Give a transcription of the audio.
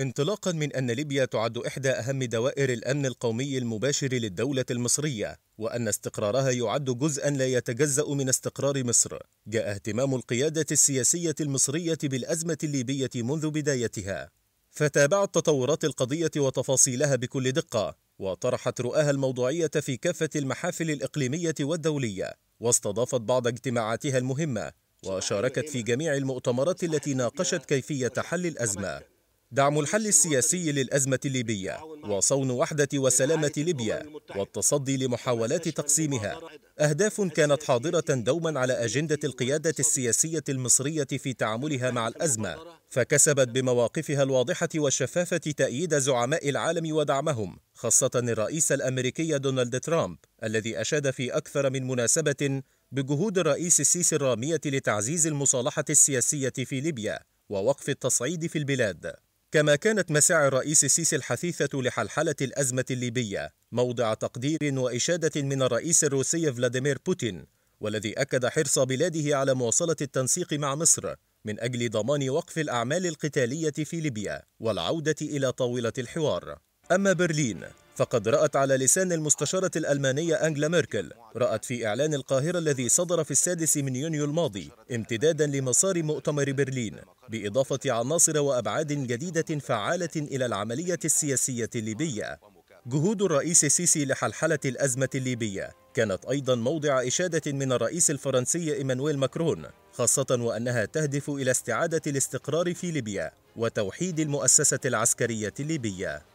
انطلاقا من أن ليبيا تعد إحدى أهم دوائر الأمن القومي المباشر للدولة المصرية وأن استقرارها يعد جزءا لا يتجزأ من استقرار مصر جاء اهتمام القيادة السياسية المصرية بالأزمة الليبية منذ بدايتها فتابعت تطورات القضية وتفاصيلها بكل دقة وطرحت رؤاها الموضوعية في كافة المحافل الإقليمية والدولية واستضافت بعض اجتماعاتها المهمة وشاركت في جميع المؤتمرات التي ناقشت كيفية حل الأزمة دعم الحل السياسي للأزمة الليبية وصون وحدة وسلامة ليبيا والتصدي لمحاولات تقسيمها أهداف كانت حاضرة دوما على أجندة القيادة السياسية المصرية في تعاملها مع الأزمة فكسبت بمواقفها الواضحة والشفافة تأييد زعماء العالم ودعمهم خاصة الرئيس الأمريكي دونالد ترامب الذي أشاد في أكثر من مناسبة بجهود الرئيس السيسي الرامية لتعزيز المصالحة السياسية في ليبيا ووقف التصعيد في البلاد كما كانت مساعي الرئيس السيسي الحثيثة لحلحلة الأزمة الليبية موضع تقدير وإشادة من الرئيس الروسي فلاديمير بوتين والذي أكد حرص بلاده على مواصلة التنسيق مع مصر من أجل ضمان وقف الأعمال القتالية في ليبيا والعودة إلى طاولة الحوار أما برلين فقد رأت على لسان المستشارة الألمانية أنجلا ميركل رأت في إعلان القاهرة الذي صدر في السادس من يونيو الماضي امتدادا لمسار مؤتمر برلين بإضافة عناصر وأبعاد جديدة فعالة إلى العملية السياسية الليبية جهود الرئيس السيسي لحلحلة الأزمة الليبية كانت أيضا موضع إشادة من الرئيس الفرنسي إيمانويل ماكرون خاصة وأنها تهدف إلى استعادة الاستقرار في ليبيا وتوحيد المؤسسة العسكرية الليبية